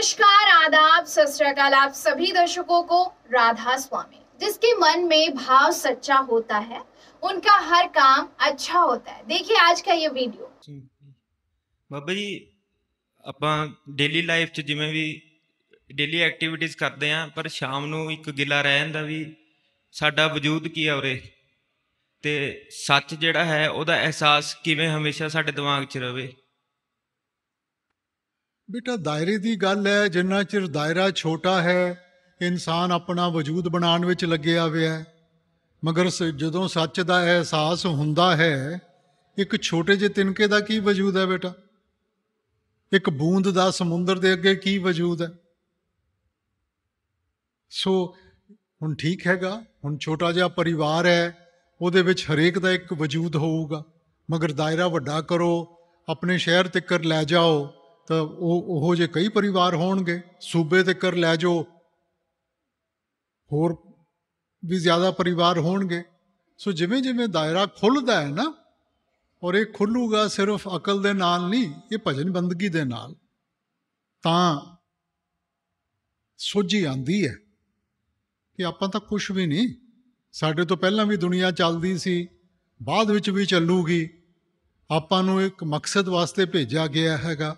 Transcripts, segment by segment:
नमस्कार आदाब सस्काल आप सभी दर्शकों को राधा स्वामी जिसके मन में भाव सच्चा होता है उनका हर काम अच्छा होता है देखिए आज का ये वीडियो ਬਾਬਾ ਜੀ ਆਪਾਂ ਡੇਲੀ ਲਾਈਫ 'ਚ ਜਿਵੇਂ ਵੀ ਡੇਲੀ ਐਕਟੀਵਿਟੀਜ਼ ਕਰਦੇ ਆਂ ਪਰ ਸ਼ਾਮ ਨੂੰ ਇੱਕ ਗਿਲਾ ਰਹਿ ਜਾਂਦਾ ਵੀ ਸਾਡਾ ਵਜੂਦ ਕੀ ਆ ਉਰੇ ਤੇ ਸੱਚ ਜਿਹੜਾ ਹੈ ਉਹਦਾ ਅਹਿਸਾਸ ਕਿਵੇਂ ਹਮੇਸ਼ਾ ਸਾਡੇ ਦਿਮਾਗ 'ਚ ਰਵੇ ਬੇਟਾ ਦਾਇਰੇ ਦੀ ਗੱਲ ਹੈ ਜਿੰਨਾ ਚਿਰ ਦਾਇਰਾ ਛੋਟਾ ਹੈ ਇਨਸਾਨ ਆਪਣਾ ਵਜੂਦ ਬਣਾਉਣ ਵਿੱਚ ਲੱਗਿਆ ਹੋਇਆ ਹੈ ਮਗਰ ਜਦੋਂ ਸੱਚ ਦਾ ਅਹਿਸਾਸ ਹੁੰਦਾ ਹੈ ਇੱਕ ਛੋਟੇ ਜਿਹੇ ਤਿਨਕੇ ਦਾ ਕੀ ਵਜੂਦ ਹੈ ਬੇਟਾ ਇੱਕ ਬੂੰਦ ਦਾ ਸਮੁੰਦਰ ਦੇ ਅੱਗੇ ਕੀ ਵਜੂਦ ਹੈ ਸੋ ਹੁਣ ਠੀਕ ਹੈਗਾ ਹੁਣ ਛੋਟਾ ਜਿਹਾ ਪਰਿਵਾਰ ਹੈ ਉਹਦੇ ਵਿੱਚ ਹਰੇਕ ਦਾ ਇੱਕ ਵਜੂਦ ਹੋਊਗਾ ਮਗਰ ਦਾਇਰਾ ਵੱਡਾ ਕਰੋ ਆਪਣੇ ਸ਼ਹਿਰ ਤੱਕ ਲੈ ਜਾਓ ਤਾਂ ਉਹ ਉਹੋ ਜੇ ਕਈ ਪਰਿਵਾਰ ਹੋਣਗੇ ਸੂਬੇ ਤੇ ਕਰ ਲੈ ਜੋ ਹੋਰ ਵੀ ਜ਼ਿਆਦਾ ਪਰਿਵਾਰ ਹੋਣਗੇ ਸੋ ਜਿਵੇਂ ਜਿਵੇਂ ਦਾਇਰਾ ਖੁੱਲਦਾ ਹੈ ਨਾ ਔਰ ਇਹ ਖੁੱਲੂਗਾ ਸਿਰਫ ਅਕਲ ਦੇ ਨਾਲ ਨਹੀਂ ਇਹ ਭਜਨ ਬੰਦਗੀ ਦੇ ਨਾਲ ਤਾਂ ਸੋਝੀ ਆਂਦੀ ਹੈ ਕਿ ਆਪਾਂ ਤਾਂ ਕੁਝ ਵੀ ਨਹੀਂ ਸਾਡੇ ਤੋਂ ਪਹਿਲਾਂ ਵੀ ਦੁਨੀਆ ਚੱਲਦੀ ਸੀ ਬਾਅਦ ਵਿੱਚ ਵੀ ਚੱਲੂਗੀ ਆਪਾਂ ਨੂੰ ਇੱਕ ਮਕਸਦ ਵਾਸਤੇ ਭੇਜਿਆ ਗਿਆ ਹੈਗਾ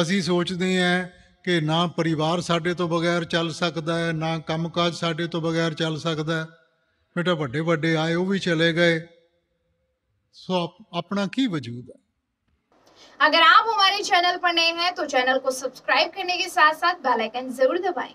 ਅਸੀਂ ਸੋਚਦੇ ਆਂ ਕਿ ਨਾ ਪਰਿਵਾਰ ਸਾਡੇ ਤੋਂ ਬਗੈਰ ਚੱਲ ਸਕਦਾ ਹੈ ਨਾ ਕੰਮਕਾਜ ਸਾਡੇ ਤੋਂ ਬਗੈਰ ਚੱਲ ਸਕਦਾ ਹੈ ਬੇਟਾ ਵੱਡੇ ਵੱਡੇ ਆਏ ਉਹ ਵੀ ਚਲੇ ਗਏ ਸੋ ਆਪਣਾ ਕੀ ਵਜੂਦ ਹੈ अगर आप हमारे चैनल पर नए हैं तो चैनल को सब्सक्राइब करने के साथ साथ बेल आइकन जरूर दबाएं